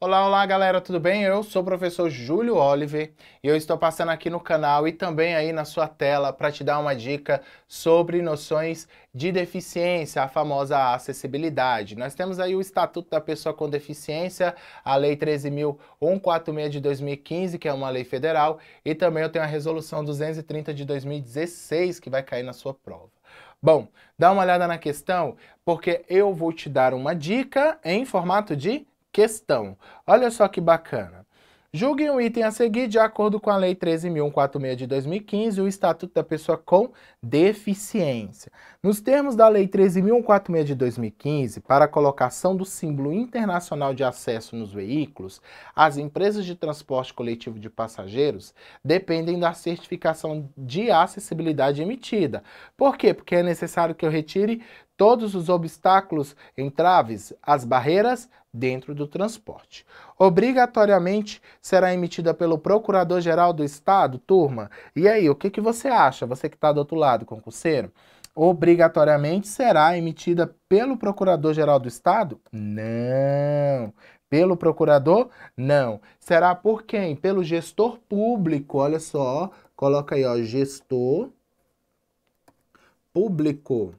Olá, olá galera, tudo bem? Eu sou o professor Júlio Oliver e eu estou passando aqui no canal e também aí na sua tela para te dar uma dica sobre noções de deficiência, a famosa acessibilidade. Nós temos aí o Estatuto da Pessoa com Deficiência, a Lei 13.146 de 2015, que é uma lei federal, e também eu tenho a Resolução 230 de 2016, que vai cair na sua prova. Bom, dá uma olhada na questão, porque eu vou te dar uma dica em formato de questão. Olha só que bacana. Julguem o item a seguir de acordo com a Lei 13.146 de 2015 e o Estatuto da Pessoa com Deficiência. Nos termos da Lei 13.146 de 2015, para a colocação do símbolo internacional de acesso nos veículos, as empresas de transporte coletivo de passageiros dependem da certificação de acessibilidade emitida. Por quê? Porque é necessário que eu retire todos os obstáculos, entraves, as barreiras dentro do transporte. Obrigatoriamente será emitida pelo Procurador-Geral do Estado, turma. E aí, o que, que você acha, você que está do outro lado, concurseiro? Obrigatoriamente será emitida pelo Procurador-Geral do Estado? Não. Pelo procurador? Não. Será por quem? Pelo gestor público. Olha só, coloca aí, ó, gestor público.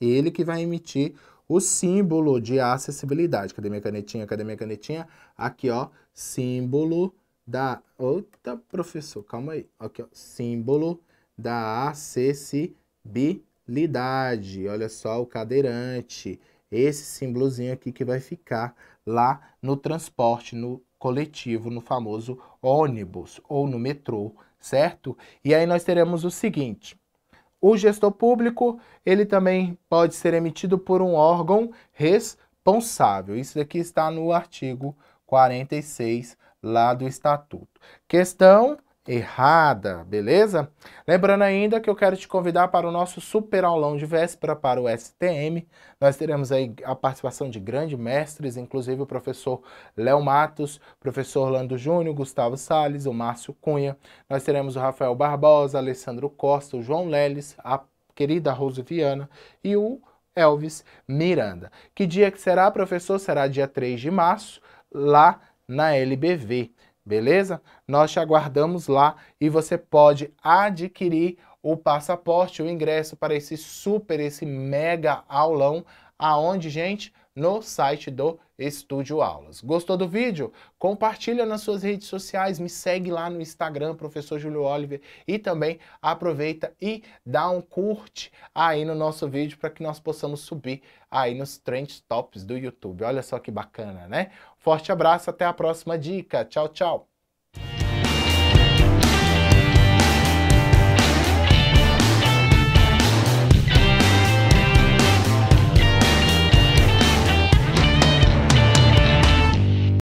Ele que vai emitir o símbolo de acessibilidade. Cadê minha canetinha? Cadê minha canetinha? Aqui, ó, símbolo da... Outra, professor, calma aí. Aqui, ó, símbolo da acessibilidade. Olha só o cadeirante. Esse símbolozinho aqui que vai ficar lá no transporte, no coletivo, no famoso ônibus ou no metrô, certo? E aí nós teremos o seguinte... O gestor público, ele também pode ser emitido por um órgão responsável. Isso aqui está no artigo 46 lá do estatuto. Questão errada, beleza? Lembrando ainda que eu quero te convidar para o nosso super aulão de véspera para o STM. Nós teremos aí a participação de grandes mestres, inclusive o professor Léo Matos, professor Orlando Júnior, Gustavo Salles o Márcio Cunha. Nós teremos o Rafael Barbosa, Alessandro Costa, o João Leles, a querida Rose Viana e o Elvis Miranda. Que dia que será, professor? Será dia 3 de março, lá na LBV. Beleza? Nós te aguardamos lá e você pode adquirir o passaporte, o ingresso para esse super, esse mega aulão, aonde, gente, no site do Estúdio Aulas. Gostou do vídeo? Compartilha nas suas redes sociais, me segue lá no Instagram, professor Júlio Oliver, e também aproveita e dá um curte aí no nosso vídeo para que nós possamos subir aí nos trend tops do YouTube. Olha só que bacana, né? Forte abraço, até a próxima dica. Tchau, tchau.